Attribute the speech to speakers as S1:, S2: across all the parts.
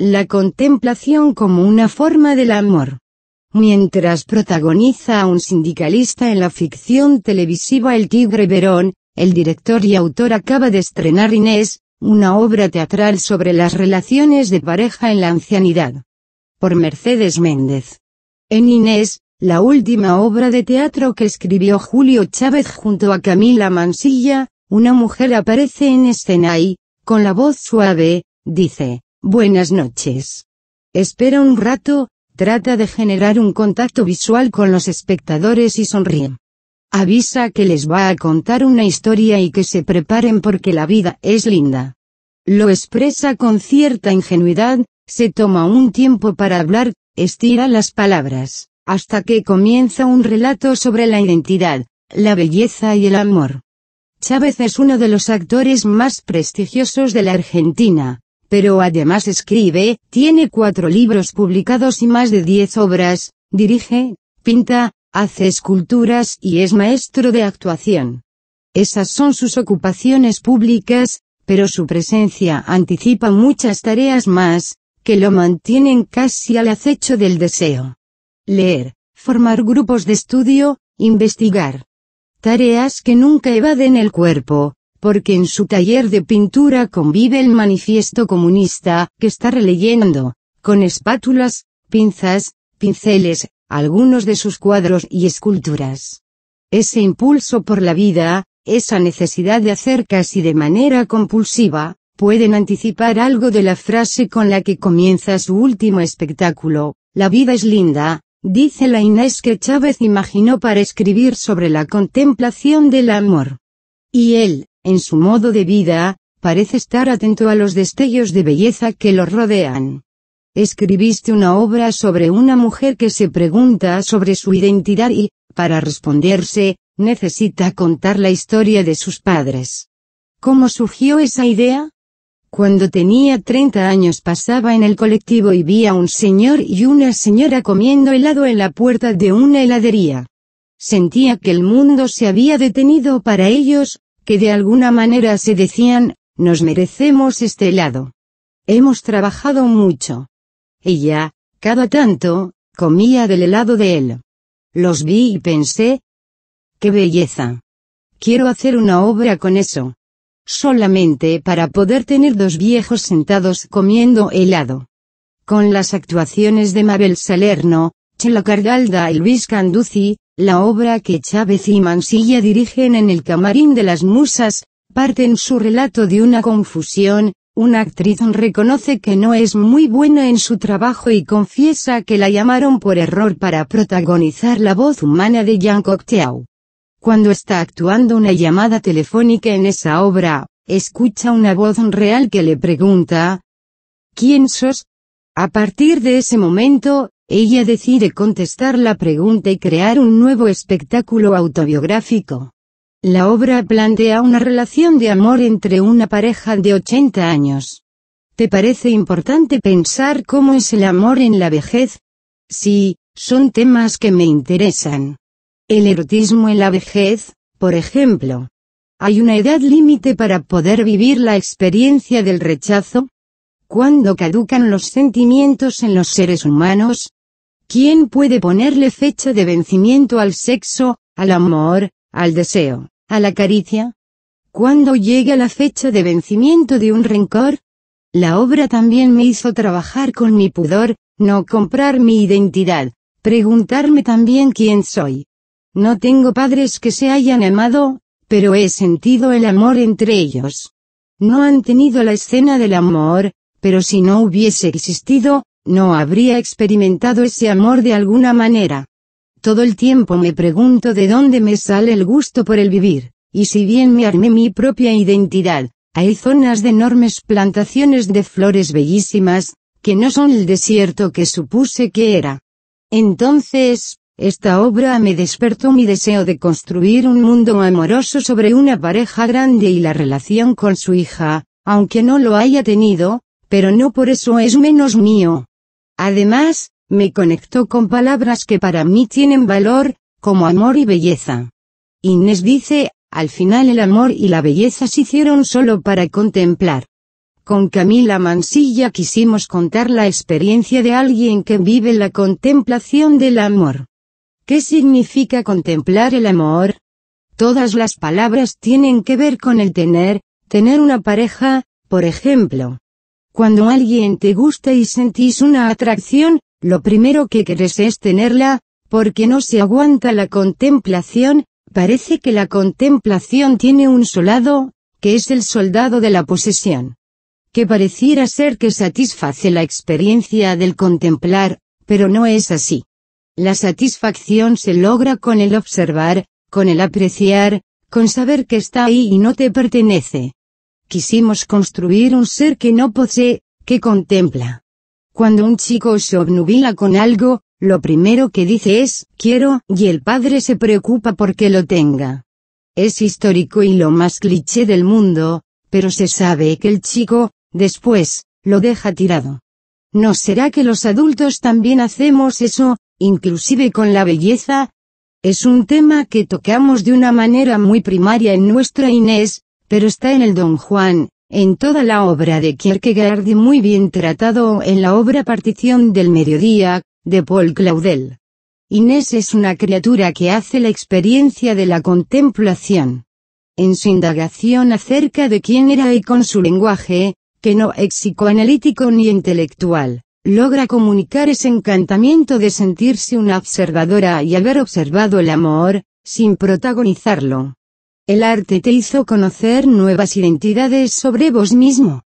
S1: la contemplación como una forma del amor. Mientras protagoniza a un sindicalista en la ficción televisiva El Tigre Verón, el director y autor acaba de estrenar Inés, una obra teatral sobre las relaciones de pareja en la ancianidad. Por Mercedes Méndez. En Inés, la última obra de teatro que escribió Julio Chávez junto a Camila Mansilla, una mujer aparece en escena y, con la voz suave, dice, Buenas noches. Espera un rato, trata de generar un contacto visual con los espectadores y sonríe. Avisa que les va a contar una historia y que se preparen porque la vida es linda. Lo expresa con cierta ingenuidad, se toma un tiempo para hablar, estira las palabras, hasta que comienza un relato sobre la identidad, la belleza y el amor. Chávez es uno de los actores más prestigiosos de la Argentina, pero además escribe, tiene cuatro libros publicados y más de diez obras, dirige, pinta, hace esculturas y es maestro de actuación. Esas son sus ocupaciones públicas, pero su presencia anticipa muchas tareas más, que lo mantienen casi al acecho del deseo. Leer, formar grupos de estudio, investigar. Tareas que nunca evaden el cuerpo, porque en su taller de pintura convive el manifiesto comunista, que está releyendo, con espátulas, pinzas, pinceles, algunos de sus cuadros y esculturas. Ese impulso por la vida, esa necesidad de hacer casi de manera compulsiva, pueden anticipar algo de la frase con la que comienza su último espectáculo, La vida es linda, dice la Inés que Chávez imaginó para escribir sobre la contemplación del amor. Y él, en su modo de vida, parece estar atento a los destellos de belleza que lo rodean. Escribiste una obra sobre una mujer que se pregunta sobre su identidad y, para responderse, necesita contar la historia de sus padres. ¿Cómo surgió esa idea? Cuando tenía 30 años pasaba en el colectivo y vi a un señor y una señora comiendo helado en la puerta de una heladería. Sentía que el mundo se había detenido para ellos, que de alguna manera se decían, nos merecemos este helado. Hemos trabajado mucho. Ella, cada tanto, comía del helado de él. Los vi y pensé, ¡qué belleza! Quiero hacer una obra con eso. Solamente para poder tener dos viejos sentados comiendo helado. Con las actuaciones de Mabel Salerno, Chelo Cardalda y Luis Canduzi, la obra que Chávez y Mansilla dirigen en el Camarín de las Musas, parte en su relato de una confusión, una actriz reconoce que no es muy buena en su trabajo y confiesa que la llamaron por error para protagonizar la voz humana de Jean Cocteau. Cuando está actuando una llamada telefónica en esa obra, escucha una voz real que le pregunta, ¿Quién sos? A partir de ese momento, ella decide contestar la pregunta y crear un nuevo espectáculo autobiográfico. La obra plantea una relación de amor entre una pareja de 80 años. ¿Te parece importante pensar cómo es el amor en la vejez? Sí, son temas que me interesan. El erotismo en la vejez, por ejemplo. ¿Hay una edad límite para poder vivir la experiencia del rechazo? ¿Cuándo caducan los sentimientos en los seres humanos? ¿Quién puede ponerle fecha de vencimiento al sexo, al amor, al deseo, a la caricia? ¿Cuándo llega la fecha de vencimiento de un rencor? La obra también me hizo trabajar con mi pudor, no comprar mi identidad, preguntarme también quién soy. No tengo padres que se hayan amado, pero he sentido el amor entre ellos. No han tenido la escena del amor, pero si no hubiese existido, no habría experimentado ese amor de alguna manera. Todo el tiempo me pregunto de dónde me sale el gusto por el vivir, y si bien me armé mi propia identidad, hay zonas de enormes plantaciones de flores bellísimas, que no son el desierto que supuse que era. Entonces, esta obra me despertó mi deseo de construir un mundo amoroso sobre una pareja grande y la relación con su hija, aunque no lo haya tenido, pero no por eso es menos mío. Además, me conectó con palabras que para mí tienen valor, como amor y belleza. Inés dice, al final el amor y la belleza se hicieron solo para contemplar. Con Camila Mansilla quisimos contar la experiencia de alguien que vive la contemplación del amor. ¿Qué significa contemplar el amor? Todas las palabras tienen que ver con el tener, tener una pareja, por ejemplo. Cuando alguien te gusta y sentís una atracción, lo primero que querés es tenerla, porque no se aguanta la contemplación, parece que la contemplación tiene un soldado, que es el soldado de la posesión. Que pareciera ser que satisface la experiencia del contemplar, pero no es así. La satisfacción se logra con el observar, con el apreciar, con saber que está ahí y no te pertenece. Quisimos construir un ser que no posee, que contempla. Cuando un chico se obnubila con algo, lo primero que dice es, quiero, y el padre se preocupa porque lo tenga. Es histórico y lo más cliché del mundo, pero se sabe que el chico, después, lo deja tirado. ¿No será que los adultos también hacemos eso, inclusive con la belleza? Es un tema que tocamos de una manera muy primaria en nuestra Inés, pero está en el Don Juan, en toda la obra de Kierkegaard y muy bien tratado en la obra Partición del Mediodía, de Paul Claudel. Inés es una criatura que hace la experiencia de la contemplación. En su indagación acerca de quién era y con su lenguaje, que no es psicoanalítico ni intelectual, logra comunicar ese encantamiento de sentirse una observadora y haber observado el amor, sin protagonizarlo. El arte te hizo conocer nuevas identidades sobre vos mismo.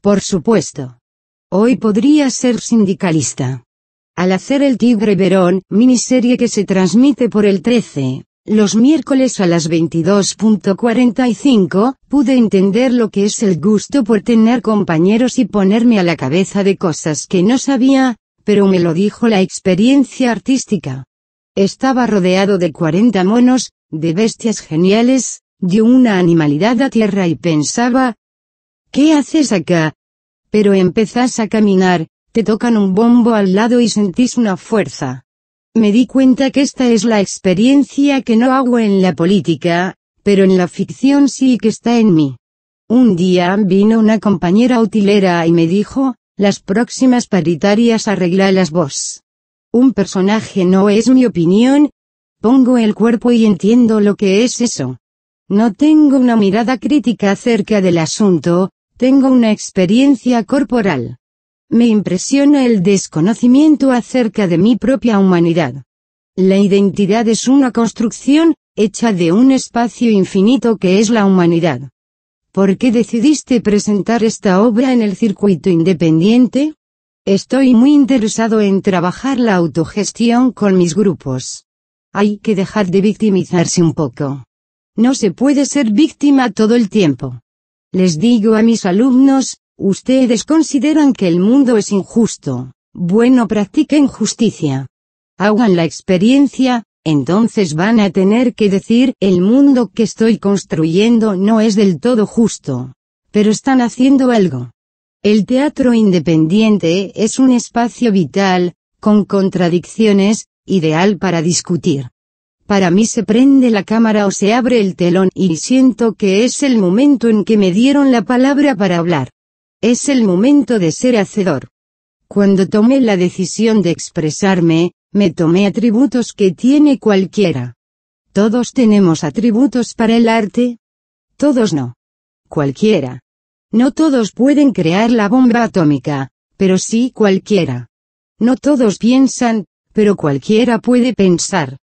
S1: Por supuesto. Hoy podría ser sindicalista. Al hacer El Tigre Verón, miniserie que se transmite por el 13, los miércoles a las 22.45, pude entender lo que es el gusto por tener compañeros y ponerme a la cabeza de cosas que no sabía, pero me lo dijo la experiencia artística. Estaba rodeado de 40 monos, de bestias geniales, dio una animalidad a tierra y pensaba, ¿qué haces acá? Pero empezás a caminar, te tocan un bombo al lado y sentís una fuerza. Me di cuenta que esta es la experiencia que no hago en la política, pero en la ficción sí que está en mí. Un día vino una compañera utilera y me dijo, las próximas paritarias las vos. Un personaje no es mi opinión, pongo el cuerpo y entiendo lo que es eso. No tengo una mirada crítica acerca del asunto, tengo una experiencia corporal. Me impresiona el desconocimiento acerca de mi propia humanidad. La identidad es una construcción, hecha de un espacio infinito que es la humanidad. ¿Por qué decidiste presentar esta obra en el circuito independiente? Estoy muy interesado en trabajar la autogestión con mis grupos. Hay que dejar de victimizarse un poco. No se puede ser víctima todo el tiempo. Les digo a mis alumnos, ustedes consideran que el mundo es injusto. Bueno, practiquen justicia. Hagan la experiencia, entonces van a tener que decir, el mundo que estoy construyendo no es del todo justo. Pero están haciendo algo. El teatro independiente es un espacio vital, con contradicciones, ideal para discutir. Para mí se prende la cámara o se abre el telón y siento que es el momento en que me dieron la palabra para hablar. Es el momento de ser hacedor. Cuando tomé la decisión de expresarme, me tomé atributos que tiene cualquiera. Todos tenemos atributos para el arte. Todos no. Cualquiera. No todos pueden crear la bomba atómica, pero sí cualquiera. No todos piensan, pero cualquiera puede pensar.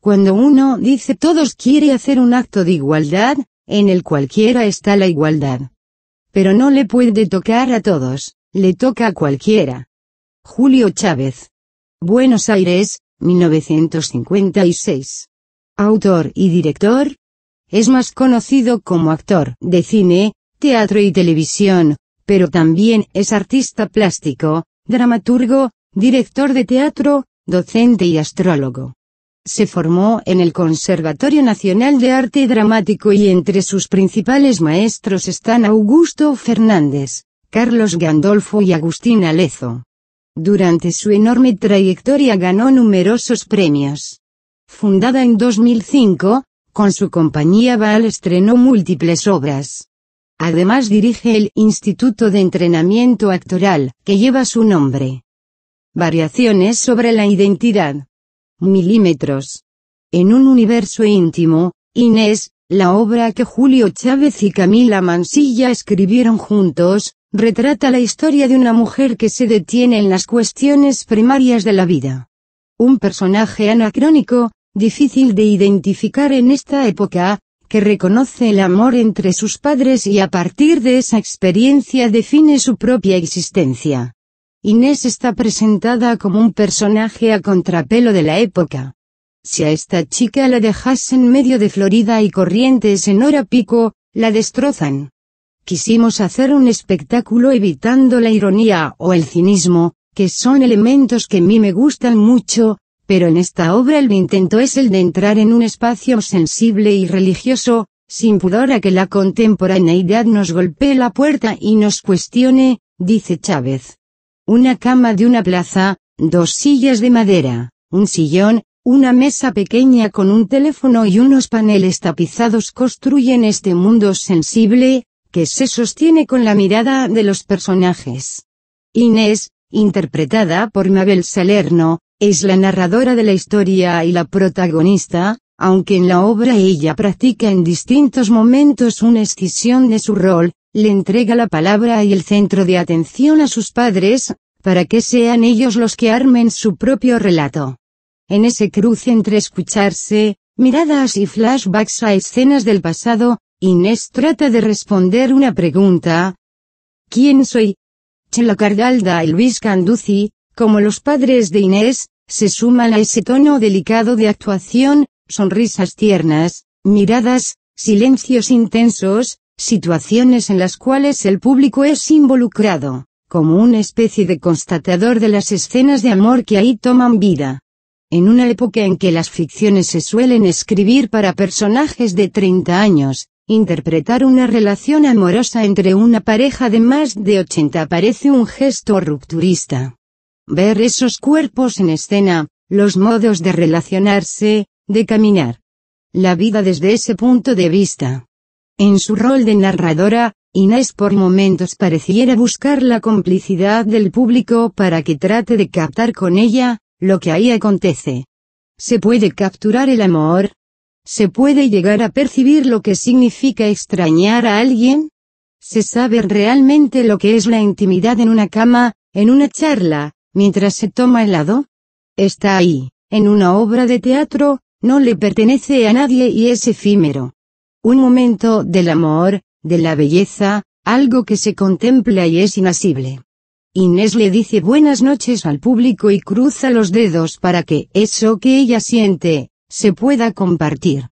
S1: Cuando uno dice todos quiere hacer un acto de igualdad, en el cualquiera está la igualdad. Pero no le puede tocar a todos, le toca a cualquiera. Julio Chávez. Buenos Aires, 1956. Autor y director. Es más conocido como actor de cine, teatro y televisión, pero también es artista plástico, dramaturgo, director de teatro, docente y astrólogo. Se formó en el Conservatorio Nacional de Arte Dramático y entre sus principales maestros están Augusto Fernández, Carlos Gandolfo y Agustín Alezo. Durante su enorme trayectoria ganó numerosos premios. Fundada en 2005, con su compañía Baal estrenó múltiples obras. Además dirige el Instituto de Entrenamiento Actoral, que lleva su nombre. Variaciones sobre la identidad. Milímetros. En un universo íntimo, Inés, la obra que Julio Chávez y Camila Mansilla escribieron juntos, retrata la historia de una mujer que se detiene en las cuestiones primarias de la vida. Un personaje anacrónico, difícil de identificar en esta época, que reconoce el amor entre sus padres y a partir de esa experiencia define su propia existencia. Inés está presentada como un personaje a contrapelo de la época. Si a esta chica la dejasen medio de Florida y corrientes en hora pico, la destrozan. Quisimos hacer un espectáculo evitando la ironía o el cinismo, que son elementos que a mí me gustan mucho, pero en esta obra el intento es el de entrar en un espacio sensible y religioso, sin pudor a que la contemporaneidad nos golpee la puerta y nos cuestione, dice Chávez una cama de una plaza, dos sillas de madera, un sillón, una mesa pequeña con un teléfono y unos paneles tapizados construyen este mundo sensible, que se sostiene con la mirada de los personajes. Inés, interpretada por Mabel Salerno, es la narradora de la historia y la protagonista, aunque en la obra ella practica en distintos momentos una escisión de su rol, le entrega la palabra y el centro de atención a sus padres, para que sean ellos los que armen su propio relato. En ese cruce entre escucharse, miradas y flashbacks a escenas del pasado, Inés trata de responder una pregunta. ¿Quién soy? Chela Cardalda y Luis Canduci, como los padres de Inés, se suman a ese tono delicado de actuación, sonrisas tiernas, miradas, silencios intensos, situaciones en las cuales el público es involucrado, como una especie de constatador de las escenas de amor que ahí toman vida. En una época en que las ficciones se suelen escribir para personajes de 30 años, interpretar una relación amorosa entre una pareja de más de 80 parece un gesto rupturista. Ver esos cuerpos en escena, los modos de relacionarse, de caminar. La vida desde ese punto de vista. En su rol de narradora, Inés por momentos pareciera buscar la complicidad del público para que trate de captar con ella, lo que ahí acontece. Se puede capturar el amor. Se puede llegar a percibir lo que significa extrañar a alguien. Se sabe realmente lo que es la intimidad en una cama, en una charla, mientras se toma helado. Está ahí, en una obra de teatro, no le pertenece a nadie y es efímero. Un momento del amor, de la belleza, algo que se contempla y es inasible. Inés le dice buenas noches al público y cruza los dedos para que eso que ella siente, se pueda compartir.